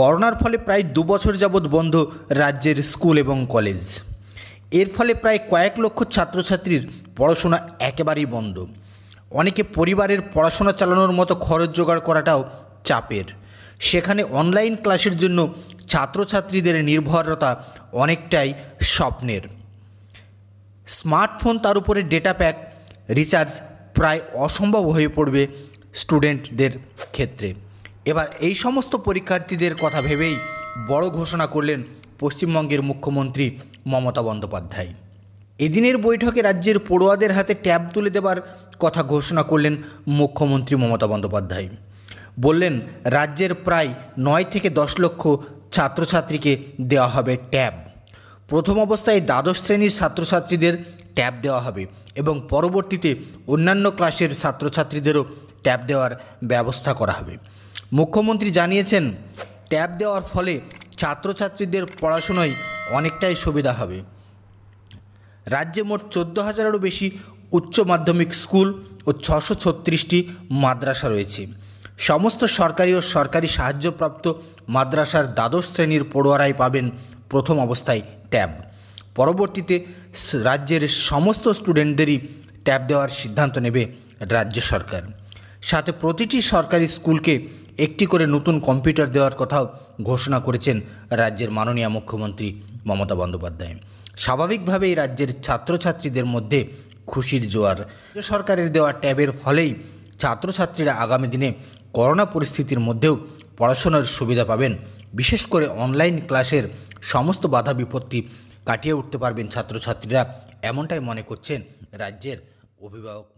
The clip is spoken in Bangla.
করোনার ফলে প্রায় দুবছর যাবৎ বন্ধ রাজ্যের স্কুল এবং কলেজ এর ফলে প্রায় কয়েক লক্ষ ছাত্রছাত্রীর পড়াশোনা একেবারেই বন্ধ অনেকে পরিবারের পড়াশোনা চালানোর মতো খরচ জোগাড় করাটাও চাপের সেখানে অনলাইন ক্লাসের জন্য ছাত্রছাত্রীদের নির্ভরতা অনেকটাই স্বপ্নের স্মার্টফোন তার উপরে ডেটা প্যাক রিচার্জ প্রায় অসম্ভব হয়ে পড়বে স্টুডেন্টদের ক্ষেত্রে এবার এই সমস্ত পরীক্ষার্থীদের কথা ভেবেই বড় ঘোষণা করলেন পশ্চিমবঙ্গের মুখ্যমন্ত্রী মমতা বন্দ্যোপাধ্যায় এদিনের বৈঠকে রাজ্যের পড়ুয়াদের হাতে ট্যাব তুলে দেবার কথা ঘোষণা করলেন মুখ্যমন্ত্রী মমতা বন্দ্যোপাধ্যায় বললেন রাজ্যের প্রায় নয় থেকে দশ লক্ষ ছাত্রছাত্রীকে দেওয়া হবে ট্যাব প্রথম অবস্থায় দ্বাদশ শ্রেণীর ছাত্রছাত্রীদের ট্যাব দেওয়া হবে এবং পরবর্তীতে অন্যান্য ক্লাসের ছাত্রছাত্রীদেরও ট্যাব দেওয়ার ব্যবস্থা করা হবে মুখ্যমন্ত্রী জানিয়েছেন ট্যাব দেওয়ার ফলে ছাত্রছাত্রীদের পড়াশোনায় অনেকটাই সুবিধা হবে রাজ্যে মোট চোদ্দো হাজারেরও বেশি উচ্চ মাধ্যমিক স্কুল ও ছশো ছত্রিশটি মাদ্রাসা রয়েছে সমস্ত সরকারি ও সরকারি সাহায্যপ্রাপ্ত মাদ্রাসার দ্বাদশ শ্রেণীর পড়ুয়ারাই পাবেন প্রথম অবস্থায় ট্যাব পরবর্তীতে রাজ্যের সমস্ত স্টুডেন্টদেরই ট্যাব দেওয়ার সিদ্ধান্ত নেবে রাজ্য সরকার সাথে প্রতিটি সরকারি স্কুলকে একটি করে নতুন কম্পিউটার দেওয়ার কথাও ঘোষণা করেছেন রাজ্যের মাননীয় মুখ্যমন্ত্রী মমতা বন্দ্যোপাধ্যায় স্বাভাবিকভাবেই রাজ্যের ছাত্রছাত্রীদের মধ্যে খুশির জোয়ার রাজ্য সরকারের দেওয়া ট্যাবের ফলেই ছাত্রছাত্রীরা আগামী দিনে করোনা পরিস্থিতির মধ্যেও পড়াশোনার সুবিধা পাবেন বিশেষ করে অনলাইন ক্লাসের সমস্ত বাধা বিপত্তি কাটিয়ে উঠতে পারবেন ছাত্রছাত্রীরা এমনটাই মনে করছেন রাজ্যের অভিভাবক